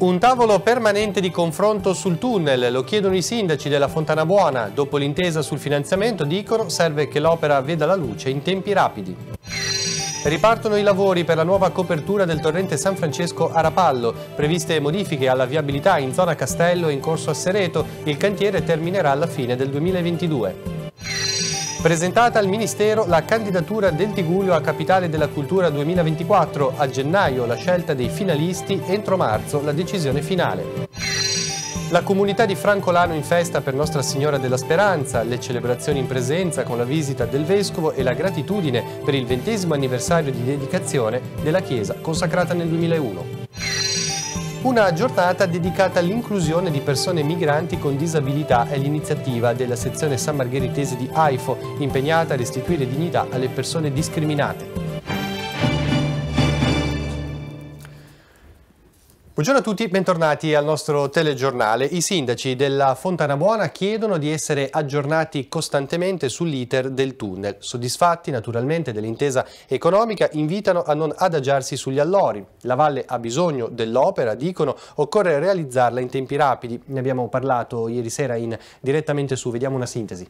Un tavolo permanente di confronto sul tunnel, lo chiedono i sindaci della Fontana Buona. Dopo l'intesa sul finanziamento dicono serve che l'opera veda la luce in tempi rapidi. Ripartono i lavori per la nuova copertura del torrente San Francesco a Rapallo. Previste modifiche alla viabilità in zona Castello e in corso a Sereto, il cantiere terminerà alla fine del 2022. Presentata al Ministero la candidatura del Tiguglio a Capitale della Cultura 2024, a gennaio la scelta dei finalisti, entro marzo la decisione finale. La comunità di Francolano in festa per Nostra Signora della Speranza, le celebrazioni in presenza con la visita del Vescovo e la gratitudine per il ventesimo anniversario di dedicazione della Chiesa consacrata nel 2001 una giornata dedicata all'inclusione di persone migranti con disabilità è l'iniziativa della sezione San Margheritese di AIFO, impegnata a restituire dignità alle persone discriminate. Buongiorno a tutti, bentornati al nostro telegiornale. I sindaci della Fontana Buona chiedono di essere aggiornati costantemente sull'iter del tunnel. Soddisfatti naturalmente dell'intesa economica, invitano a non adagiarsi sugli allori. La valle ha bisogno dell'opera, dicono, occorre realizzarla in tempi rapidi. Ne abbiamo parlato ieri sera in direttamente su, vediamo una sintesi.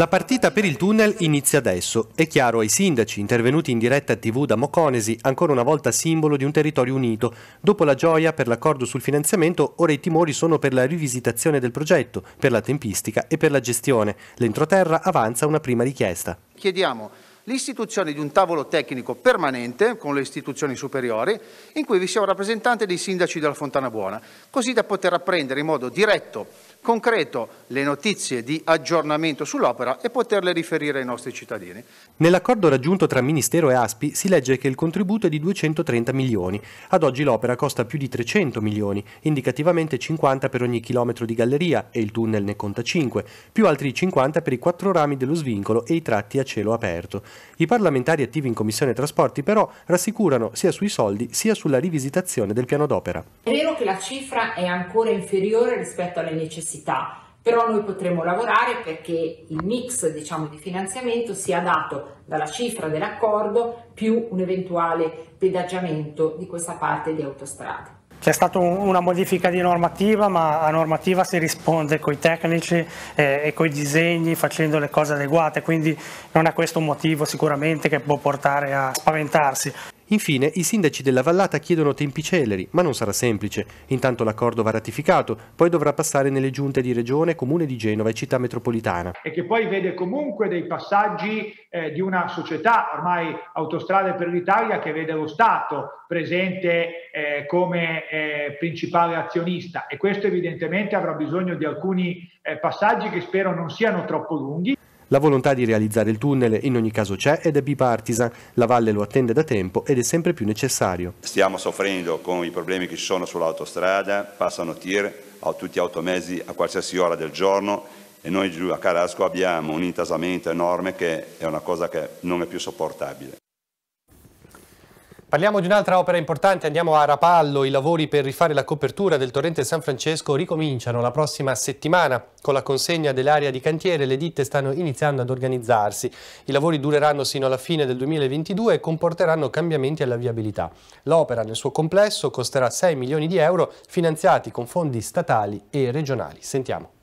La partita per il tunnel inizia adesso. È chiaro ai sindaci, intervenuti in diretta TV da Moconesi, ancora una volta simbolo di un territorio unito. Dopo la gioia per l'accordo sul finanziamento, ora i timori sono per la rivisitazione del progetto, per la tempistica e per la gestione. L'entroterra avanza una prima richiesta. Chiediamo l'istituzione di un tavolo tecnico permanente con le istituzioni superiori in cui vi sia un rappresentante dei sindaci della Fontana Buona, così da poter apprendere in modo diretto concreto le notizie di aggiornamento sull'opera e poterle riferire ai nostri cittadini. Nell'accordo raggiunto tra Ministero e ASPI si legge che il contributo è di 230 milioni. Ad oggi l'opera costa più di 300 milioni, indicativamente 50 per ogni chilometro di galleria e il tunnel ne conta 5, più altri 50 per i quattro rami dello svincolo e i tratti a cielo aperto. I parlamentari attivi in Commissione Trasporti però rassicurano sia sui soldi sia sulla rivisitazione del piano d'opera. È vero che la cifra è ancora inferiore rispetto alle necessità necessità, però noi potremo lavorare perché il mix diciamo, di finanziamento sia dato dalla cifra dell'accordo più un eventuale pedaggiamento di questa parte di autostrade. C'è stata una modifica di normativa, ma a normativa si risponde con i tecnici eh, e con i disegni facendo le cose adeguate, quindi non è questo un motivo sicuramente che può portare a spaventarsi. Infine, i sindaci della vallata chiedono tempi celeri, ma non sarà semplice. Intanto l'accordo va ratificato, poi dovrà passare nelle giunte di Regione, Comune di Genova e Città Metropolitana. E che poi vede comunque dei passaggi eh, di una società, ormai Autostrade per l'Italia, che vede lo Stato presente eh, come eh, principale azionista e questo evidentemente avrà bisogno di alcuni eh, passaggi che spero non siano troppo lunghi. La volontà di realizzare il tunnel in ogni caso c'è ed è bipartisan, la valle lo attende da tempo ed è sempre più necessario. Stiamo soffrendo con i problemi che ci sono sull'autostrada, passano tir a tutti gli automezzi a qualsiasi ora del giorno e noi giù a Carasco abbiamo un intasamento enorme che è una cosa che non è più sopportabile. Parliamo di un'altra opera importante, andiamo a Rapallo, i lavori per rifare la copertura del torrente San Francesco ricominciano la prossima settimana. Con la consegna dell'area di cantiere le ditte stanno iniziando ad organizzarsi. I lavori dureranno sino alla fine del 2022 e comporteranno cambiamenti alla viabilità. L'opera nel suo complesso costerà 6 milioni di euro finanziati con fondi statali e regionali. Sentiamo.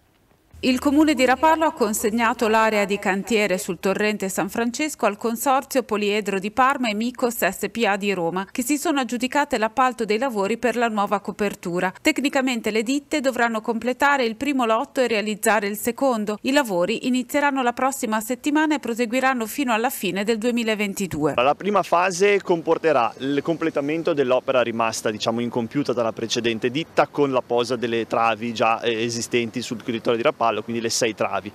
Il comune di Rapallo ha consegnato l'area di cantiere sul torrente San Francesco al consorzio Poliedro di Parma e Micos SPA di Roma, che si sono aggiudicate l'appalto dei lavori per la nuova copertura. Tecnicamente le ditte dovranno completare il primo lotto e realizzare il secondo. I lavori inizieranno la prossima settimana e proseguiranno fino alla fine del 2022. La prima fase comporterà il completamento dell'opera rimasta diciamo, incompiuta dalla precedente ditta con la posa delle travi già eh, esistenti sul territorio di Rapallo cavallo, quindi le sei travi.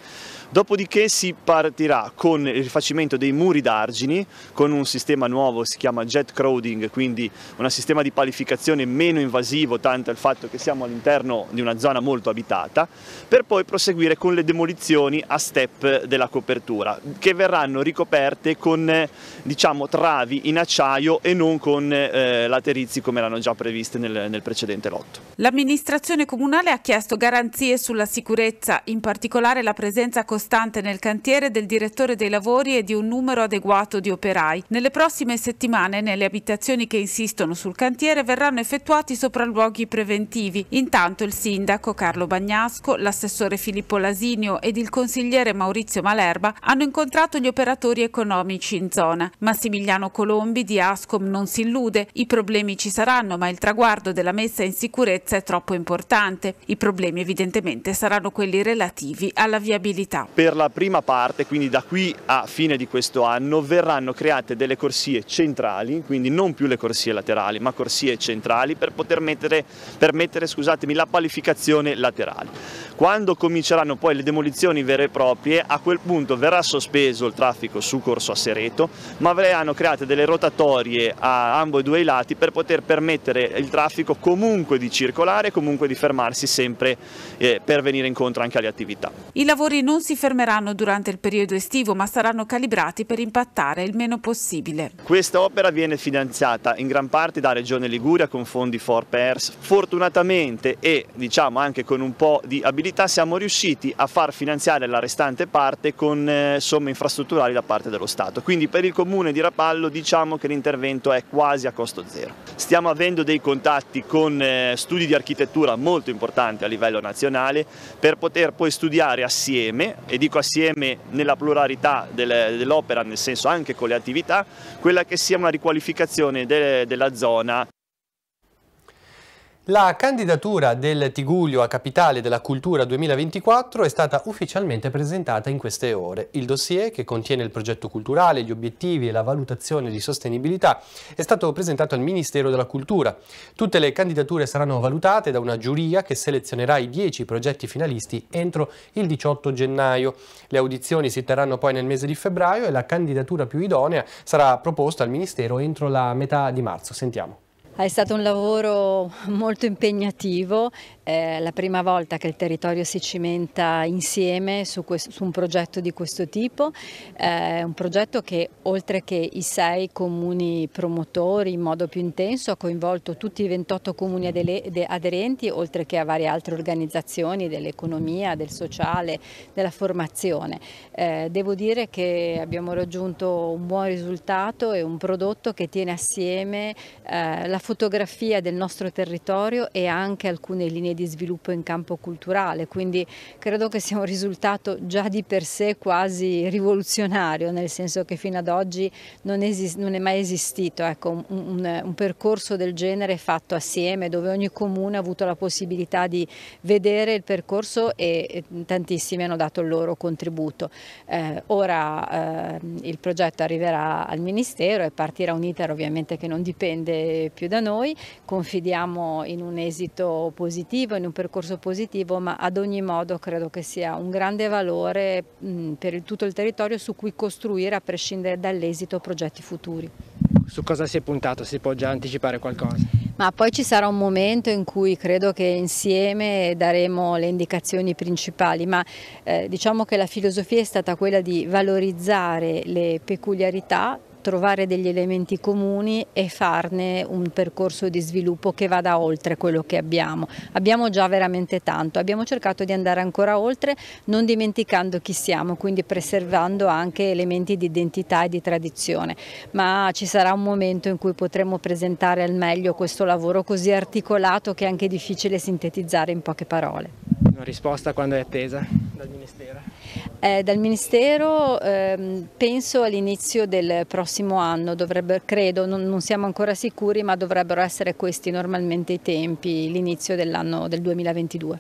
Dopodiché si partirà con il rifacimento dei muri d'argini, con un sistema nuovo, si chiama jet crowding, quindi un sistema di palificazione meno invasivo, tanto il fatto che siamo all'interno di una zona molto abitata, per poi proseguire con le demolizioni a step della copertura, che verranno ricoperte con diciamo, travi in acciaio e non con eh, laterizi come erano già previste nel, nel precedente lotto. L'amministrazione comunale ha chiesto garanzie sulla sicurezza in particolare la presenza costante nel cantiere del direttore dei lavori e di un numero adeguato di operai. Nelle prossime settimane nelle abitazioni che insistono sul cantiere verranno effettuati sopralluoghi preventivi. Intanto il sindaco Carlo Bagnasco, l'assessore Filippo Lasinio ed il consigliere Maurizio Malerba hanno incontrato gli operatori economici in zona. Massimiliano Colombi di Ascom non si illude, i problemi ci saranno ma il traguardo della messa in sicurezza è troppo importante. I problemi evidentemente saranno quelli relativi relativi alla viabilità. Per la prima parte, quindi da qui a fine di questo anno, verranno create delle corsie centrali, quindi non più le corsie laterali, ma corsie centrali per poter mettere, permettere scusatemi, la qualificazione laterale. Quando cominceranno poi le demolizioni vere e proprie, a quel punto verrà sospeso il traffico su Corso a Sereto, ma verranno create delle rotatorie a ambo e due i lati per poter permettere il traffico comunque di circolare, comunque di fermarsi sempre eh, per venire incontro anche al tale attività. I lavori non si fermeranno durante il periodo estivo ma saranno calibrati per impattare il meno possibile. Questa opera viene finanziata in gran parte da Regione Liguria con fondi for pers. Fortunatamente e diciamo anche con un po' di abilità siamo riusciti a far finanziare la restante parte con eh, somme infrastrutturali da parte dello Stato. Quindi per il comune di Rapallo diciamo che l'intervento è quasi a costo zero. Stiamo avendo dei contatti con eh, studi di architettura molto importanti a livello nazionale per poter per poi studiare assieme, e dico assieme nella pluralità dell'opera, nel senso anche con le attività, quella che sia una riqualificazione della zona la candidatura del Tiguglio a Capitale della Cultura 2024 è stata ufficialmente presentata in queste ore. Il dossier, che contiene il progetto culturale, gli obiettivi e la valutazione di sostenibilità, è stato presentato al Ministero della Cultura. Tutte le candidature saranno valutate da una giuria che selezionerà i 10 progetti finalisti entro il 18 gennaio. Le audizioni si terranno poi nel mese di febbraio e la candidatura più idonea sarà proposta al Ministero entro la metà di marzo. Sentiamo. È stato un lavoro molto impegnativo è la prima volta che il territorio si cimenta insieme su, questo, su un progetto di questo tipo, è un progetto che oltre che i sei comuni promotori in modo più intenso ha coinvolto tutti i 28 comuni aderenti oltre che a varie altre organizzazioni dell'economia, del sociale, della formazione. Eh, devo dire che abbiamo raggiunto un buon risultato e un prodotto che tiene assieme eh, la fotografia del nostro territorio e anche alcune linee e di sviluppo in campo culturale, quindi credo che sia un risultato già di per sé quasi rivoluzionario, nel senso che fino ad oggi non, esist, non è mai esistito ecco, un, un, un percorso del genere fatto assieme, dove ogni comune ha avuto la possibilità di vedere il percorso e tantissimi hanno dato il loro contributo. Eh, ora eh, il progetto arriverà al Ministero e partirà un iter ovviamente che non dipende più da noi, confidiamo in un esito positivo positivo, in un percorso positivo, ma ad ogni modo credo che sia un grande valore mm, per tutto il territorio su cui costruire a prescindere dall'esito progetti futuri. Su cosa si è puntato? Si può già anticipare qualcosa? Ma poi ci sarà un momento in cui credo che insieme daremo le indicazioni principali, ma eh, diciamo che la filosofia è stata quella di valorizzare le peculiarità trovare degli elementi comuni e farne un percorso di sviluppo che vada oltre quello che abbiamo. Abbiamo già veramente tanto, abbiamo cercato di andare ancora oltre non dimenticando chi siamo, quindi preservando anche elementi di identità e di tradizione, ma ci sarà un momento in cui potremo presentare al meglio questo lavoro così articolato che è anche difficile sintetizzare in poche parole. Una risposta quando è attesa dal Ministero? Eh, dal Ministero ehm, penso all'inizio del prossimo anno, dovrebbe, credo, non, non, siamo ancora sicuri, ma dovrebbero essere questi normalmente i tempi, l'inizio dell'anno del 2022.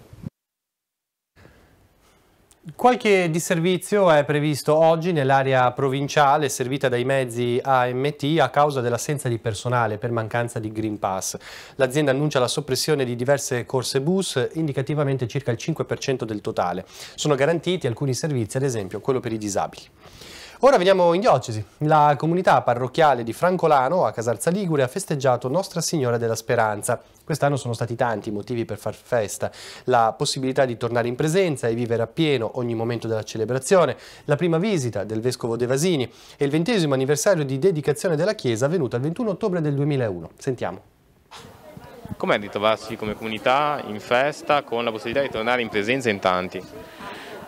Qualche disservizio è previsto oggi nell'area provinciale servita dai mezzi AMT a causa dell'assenza di personale per mancanza di Green Pass. L'azienda annuncia la soppressione di diverse corse bus, indicativamente circa il 5% del totale. Sono garantiti alcuni servizi, ad esempio quello per i disabili. Ora veniamo in diocesi. La comunità parrocchiale di Francolano a Casalza Ligure ha festeggiato Nostra Signora della Speranza. Quest'anno sono stati tanti i motivi per far festa. La possibilità di tornare in presenza e vivere appieno ogni momento della celebrazione, la prima visita del vescovo De Vasini e il ventesimo anniversario di dedicazione della Chiesa avvenuta il 21 ottobre del 2001. Sentiamo. Com'è di trovarsi come comunità in festa con la possibilità di tornare in presenza in tanti?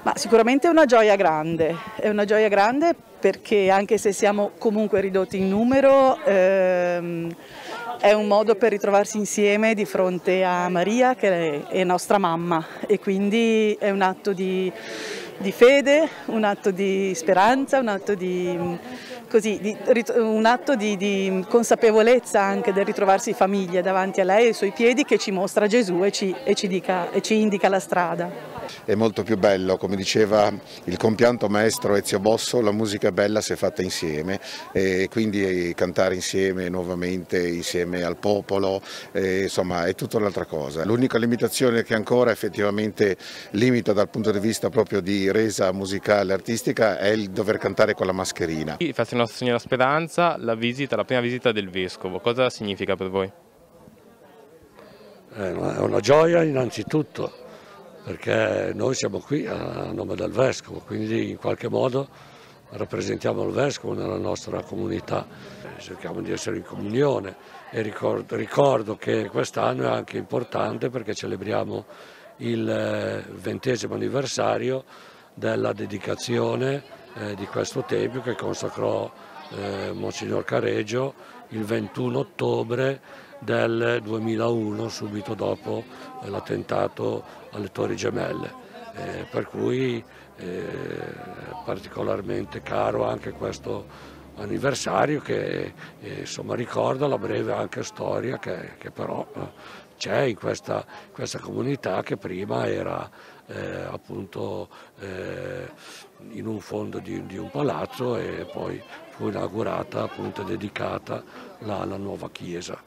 Ma sicuramente è una gioia grande, è una gioia grande perché anche se siamo comunque ridotti in numero ehm, è un modo per ritrovarsi insieme di fronte a Maria che è nostra mamma e quindi è un atto di di fede, un atto di speranza, un atto di, mm, così, di, un atto di, di consapevolezza anche del ritrovarsi famiglia davanti a lei e ai suoi piedi che ci mostra Gesù e ci, e ci, dica, e ci indica la strada. È molto più bello, come diceva il compianto maestro Ezio Bosso, la musica è bella se fatta insieme e quindi cantare insieme nuovamente, insieme al popolo, e, insomma è tutta un'altra cosa. L'unica limitazione che ancora effettivamente limita dal punto di vista proprio di resa musicale e artistica è il dover cantare con la mascherina. Festa Nostra Signora Speranza, la visita, la prima visita del Vescovo, cosa significa per voi? È eh, una, è una gioia innanzitutto, perché noi siamo qui a nome del Vescovo, quindi in qualche modo rappresentiamo il Vescovo nella nostra comunità, cerchiamo di essere in comunione e ricordo, ricordo che quest'anno è anche importante perché celebriamo il eh, ventesimo anniversario della dedicazione eh, di questo tempio che consacrò eh, Monsignor Careggio il 21 ottobre del 2001, subito dopo eh, l'attentato alle Torri Gemelle. Eh, per cui è eh, particolarmente caro anche questo anniversario che eh, insomma, ricorda la breve anche storia che, che però c'è in questa, questa comunità che prima era eh, appunto eh, in un fondo di, di, un palazzo e poi fu inaugurata appunto dedicata la, la nuova chiesa.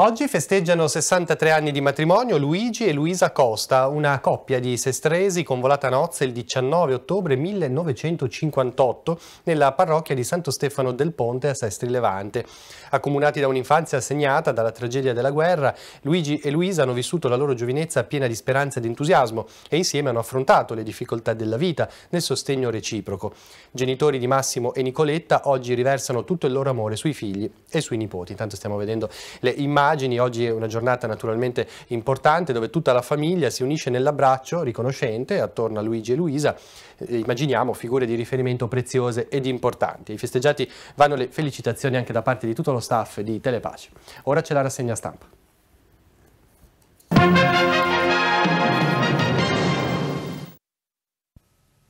Oggi festeggiano 63 anni di matrimonio Luigi e Luisa Costa, una coppia di sestresi convolata a nozze il 19 ottobre 1958 nella parrocchia di Santo Stefano del Ponte a Sestri Levante. Accomunati da un'infanzia segnata dalla tragedia della guerra, Luigi e Luisa hanno vissuto la loro giovinezza piena di speranza ed entusiasmo e insieme hanno affrontato le difficoltà della vita nel sostegno reciproco. Genitori di Massimo e Nicoletta oggi riversano tutto il loro amore sui figli e sui nipoti. Intanto stiamo vedendo le immagini immagini, oggi è una giornata naturalmente importante dove tutta la famiglia si unisce nell'abbraccio riconoscente attorno a Luigi e Luisa, eh, immaginiamo figure di riferimento preziose ed importanti. I festeggiati vanno le felicitazioni anche da parte di tutto lo staff di Telepace. Ora c'è la rassegna stampa.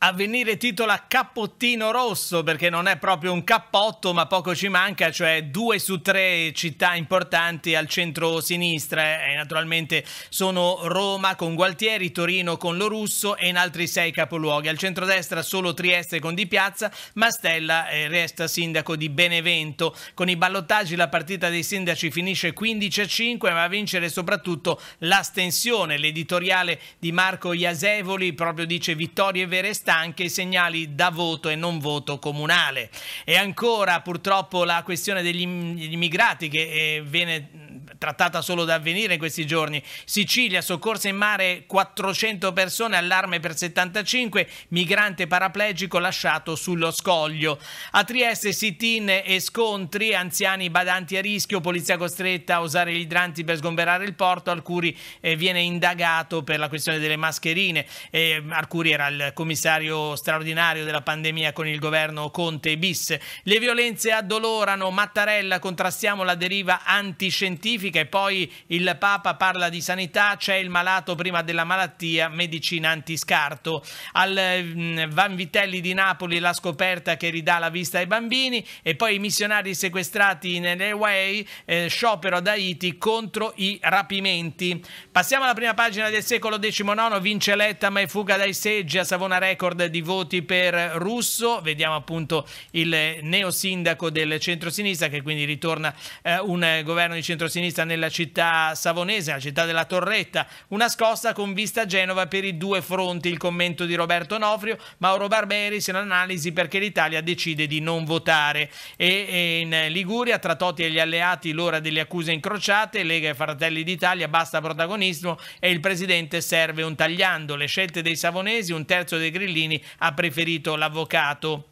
Avvenire titola Cappottino Rosso perché non è proprio un cappotto ma poco ci manca, cioè due su tre città importanti al centro-sinistra e eh, naturalmente sono Roma con Gualtieri, Torino con Lo Russo e in altri sei capoluoghi. Al centro-destra solo Trieste con Di Piazza, ma Stella eh, resta sindaco di Benevento. Con i ballottaggi la partita dei sindaci finisce 15 a 5 ma a vincere soprattutto l'astensione. L'editoriale di Marco Iasevoli proprio dice vittorie vere e vista anche i segnali da voto e non voto comunale. E ancora purtroppo la questione degli immigrati che eh, viene trattata solo da avvenire in questi giorni. Sicilia, soccorse in mare 400 persone, allarme per 75, migrante paraplegico lasciato sullo scoglio. A Trieste sit-in e scontri, anziani badanti a rischio, polizia costretta a usare gli idranti per sgomberare il porto, Alcuri eh, viene indagato per la questione delle mascherine, eh, mm, Alcuri era il commissario straordinario della pandemia con il governo Conte bis. Le violenze addolorano, Mattarella contrastiamo la deriva antiscientifica politica e poi il Papa parla di sanità, c'è il malato prima della malattia, medicina antiscarto. Al mm, Vanvitelli di Napoli la scoperta che ridà la vista ai bambini e poi i missionari sequestrati nelle Way, eh, sciopero ad Haiti contro i rapimenti. Passiamo alla prima pagina del secolo XIX, vince Letta ma è fuga dai seggi a Savona record di voti per Russo, vediamo appunto il neosindaco del centrosinistra che quindi ritorna eh, un governo di centrosinistra vista nella città savonese, la città della Torretta, una scossa con vista a Genova per i due fronti, il commento di Roberto Nofrio, Mauro Barberi se l'analisi perché l'Italia decide di non votare e, e in Liguria tra Totti e gli alleati l'ora delle accuse incrociate, Lega e Fratelli d'Italia basta protagonismo e il presidente serve un tagliando, le scelte dei savonesi, un terzo dei grillini ha preferito l'avvocato.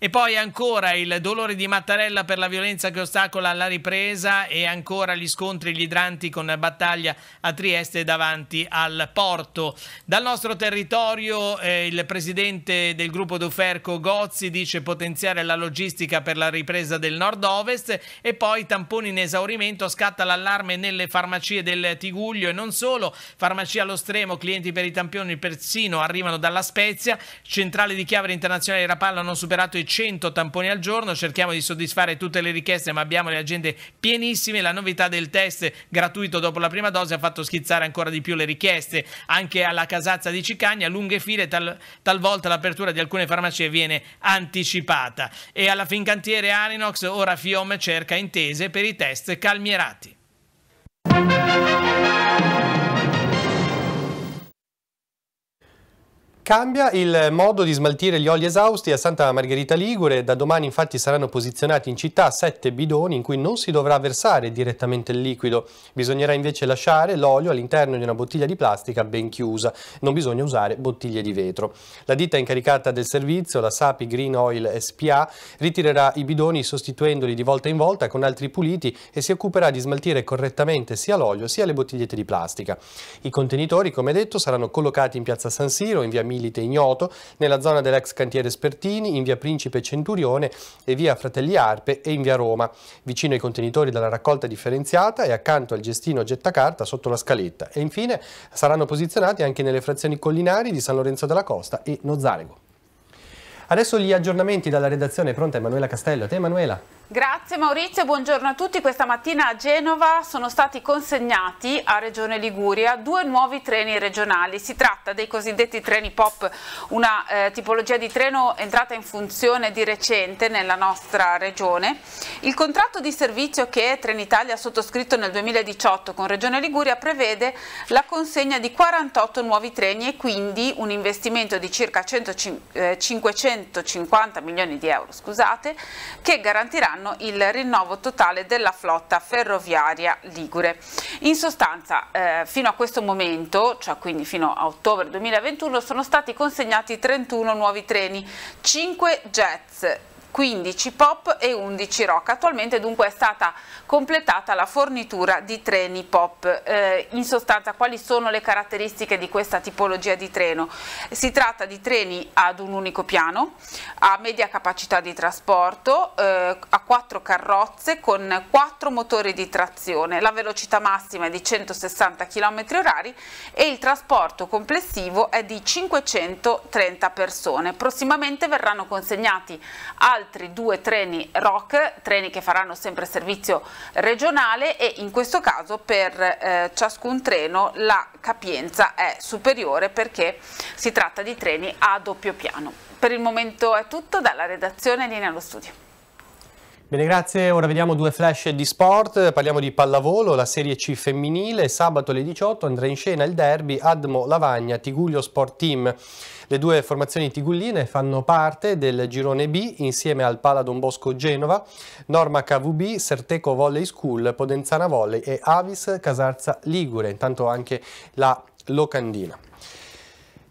E poi ancora il dolore di Mattarella per la violenza che ostacola la ripresa e ancora gli scontri gli idranti con battaglia a Trieste davanti al porto. Dal nostro territorio eh, il presidente del gruppo Duferco Gozzi dice potenziare la logistica per la ripresa del nord-ovest e poi tamponi in esaurimento, scatta l'allarme nelle farmacie del Tiguglio e non solo, farmacia allo stremo, clienti per i tamponi persino arrivano dalla Spezia, centrale di Chiavere Internazionale di Rapallo hanno superato i 100 tamponi al giorno, cerchiamo di soddisfare tutte le richieste ma abbiamo le agende pienissime, la novità del test gratuito dopo la prima dose ha fatto schizzare ancora di più le richieste, anche alla casazza di Cicagna, lunghe file, tal, talvolta l'apertura di alcune farmacie viene anticipata e alla Fincantiere Arinox ora Fiom cerca intese per i test calmierati. Cambia il modo di smaltire gli oli esausti a Santa Margherita Ligure, da domani infatti saranno posizionati in città sette bidoni in cui non si dovrà versare direttamente il liquido, bisognerà invece lasciare l'olio all'interno di una bottiglia di plastica ben chiusa, non bisogna usare bottiglie di vetro. La ditta incaricata del servizio, la Sapi Green Oil SPA, ritirerà i bidoni sostituendoli di volta in volta con altri puliti e si occuperà di smaltire correttamente sia l'olio sia le bottigliette di plastica. I contenitori, come detto, saranno collocati in piazza San Siro, in via Milano, milite ignoto, nella zona dell'ex cantiere Spertini, in via Principe Centurione e via Fratelli Arpe e in via Roma, vicino ai contenitori della raccolta differenziata e accanto al gestino gettacarta sotto la scaletta. E infine saranno posizionati anche nelle frazioni collinari di San Lorenzo della Costa e Nozarego. Adesso gli aggiornamenti dalla redazione, pronta Emanuela Castello. A Te Emanuela? Grazie Maurizio, buongiorno a tutti. Questa mattina a Genova sono stati consegnati a Regione Liguria due nuovi treni regionali. Si tratta dei cosiddetti treni POP, una eh, tipologia di treno entrata in funzione di recente nella nostra regione. Il contratto di servizio che Trenitalia ha sottoscritto nel 2018 con Regione Liguria prevede la consegna di 48 nuovi treni e quindi un investimento di circa 100, eh, 550 milioni di euro scusate, che garantiranno anno il rinnovo totale della flotta ferroviaria Ligure. In sostanza, eh, fino a questo momento, cioè quindi fino a ottobre 2021, sono stati consegnati 31 nuovi treni, 5 jets, 15 pop e 11 rock. Attualmente dunque è stata completata la fornitura di treni pop. Eh, in sostanza quali sono le caratteristiche di questa tipologia di treno? Si tratta di treni ad un unico piano, a media capacità di trasporto, eh, a quattro carrozze con quattro motori di trazione. La velocità massima è di 160 km h e il trasporto complessivo è di 530 persone. Prossimamente verranno consegnati al altri due treni ROC, treni che faranno sempre servizio regionale e in questo caso per eh, ciascun treno la capienza è superiore perché si tratta di treni a doppio piano. Per il momento è tutto dalla redazione linea allo studio. Bene, grazie. Ora vediamo due flash di sport. Parliamo di pallavolo, la Serie C femminile. Sabato alle 18 andrà in scena il derby Admo Lavagna Tiguglio Sport Team. Le due formazioni tigulline fanno parte del girone B insieme al Pala Don Bosco Genova, Norma KVB, Serteco Volley School, Podenzana Volley e Avis Casarza Ligure. Intanto anche la Locandina.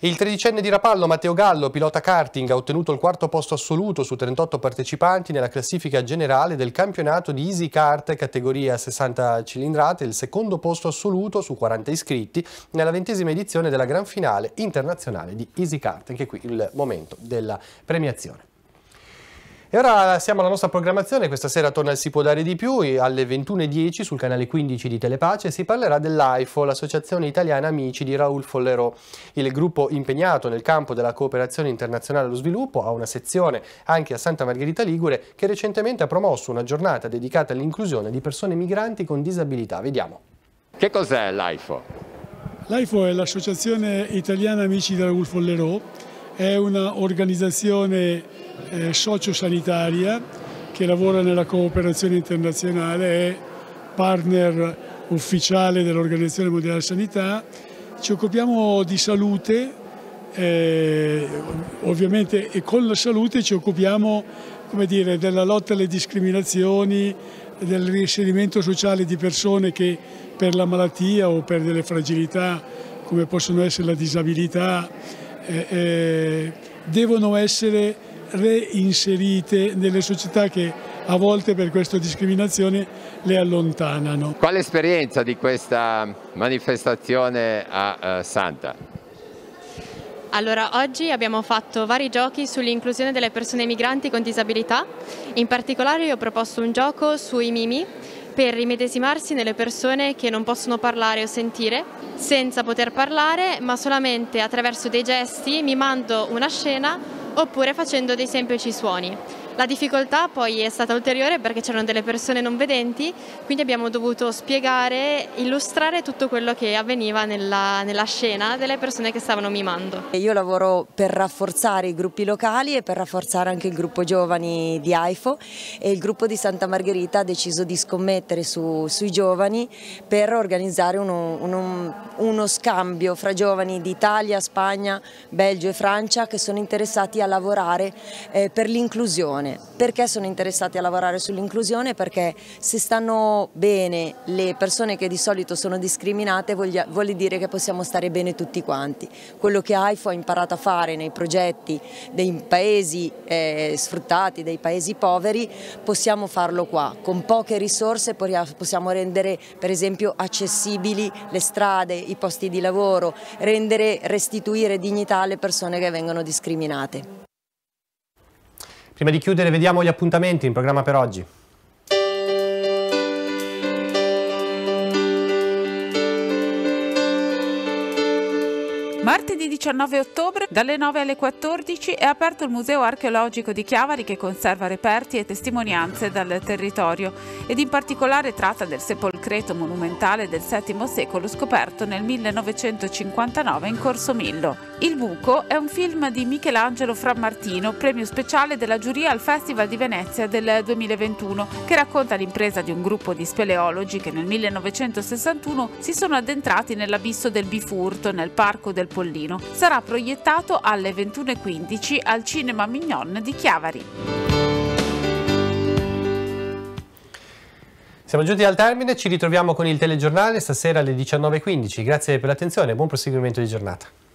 Il tredicenne di Rapallo Matteo Gallo, pilota karting, ha ottenuto il quarto posto assoluto su 38 partecipanti nella classifica generale del campionato di Easy Kart categoria 60 cilindrate, e il secondo posto assoluto su 40 iscritti nella ventesima edizione della gran finale internazionale di Easy Kart, anche qui il momento della premiazione. E ora siamo alla nostra programmazione, questa sera torna il Si può dare di più, alle 21.10 sul canale 15 di Telepace si parlerà dell'AIFO, l'Associazione Italiana Amici di Raoul Follero, Il gruppo impegnato nel campo della cooperazione internazionale allo sviluppo ha una sezione anche a Santa Margherita Ligure che recentemente ha promosso una giornata dedicata all'inclusione di persone migranti con disabilità. Vediamo. Che cos'è l'AIFO? L'AIFO è l'Associazione Italiana Amici di Raoul Follero, è un'organizzazione eh, sociosanitaria che lavora nella cooperazione internazionale, è partner ufficiale dell'Organizzazione Mondiale della Sanità. Ci occupiamo di salute, eh, ovviamente e con la salute ci occupiamo come dire, della lotta alle discriminazioni, del reinserimento sociale di persone che per la malattia o per delle fragilità come possono essere la disabilità eh, eh, devono essere reinserite nelle società che a volte per questa discriminazione le allontanano. Quale esperienza di questa manifestazione a eh, Santa? Allora, oggi abbiamo fatto vari giochi sull'inclusione delle persone migranti con disabilità. In particolare io ho proposto un gioco sui mimi per rimedesimarsi nelle persone che non possono parlare o sentire, senza poter parlare, ma solamente attraverso dei gesti mi mando una scena oppure facendo dei semplici suoni. La difficoltà poi è stata ulteriore perché c'erano delle persone non vedenti, quindi abbiamo dovuto spiegare, illustrare tutto quello che avveniva nella, nella scena delle persone che stavano mimando. Io lavoro per rafforzare i gruppi locali e per rafforzare anche il gruppo giovani di AIFO e il gruppo di Santa Margherita ha deciso di scommettere su, sui giovani per organizzare uno, uno, uno scambio fra giovani d'Italia, Spagna, Belgio e Francia che sono interessati a lavorare eh, per l'inclusione l'inclusione. Perché sono interessati a lavorare sull'inclusione? Perché se stanno bene le persone che di solito sono discriminate voglia, vuol dire che possiamo stare bene tutti quanti. Quello che AIFO ha imparato a fare nei progetti dei paesi eh, sfruttati, dei paesi poveri, possiamo farlo qua. Con poche risorse possiamo rendere per esempio accessibili le strade, i posti di lavoro, rendere, restituire dignità alle persone che vengono discriminate. Prima di chiudere vediamo gli appuntamenti in programma per oggi. Martedì 19 ottobre dalle 9 alle 14 è aperto il Museo archeologico di Chiavari che conserva reperti e testimonianze dal territorio ed in particolare tratta del sepolcreto monumentale del VII secolo scoperto nel 1959 in Corso Millo. Il Buco è un film di Michelangelo Frammartino, premio speciale della giuria al Festival di Venezia del 2021, che racconta l'impresa di un gruppo di speleologi che nel 1961 si sono addentrati nell'abisso del bifurto nel Parco del Pollino. Sarà proiettato alle 21.15 al Cinema Mignon di Chiavari. Siamo giunti al termine, ci ritroviamo con il telegiornale stasera alle 19.15. Grazie per l'attenzione e buon proseguimento di giornata.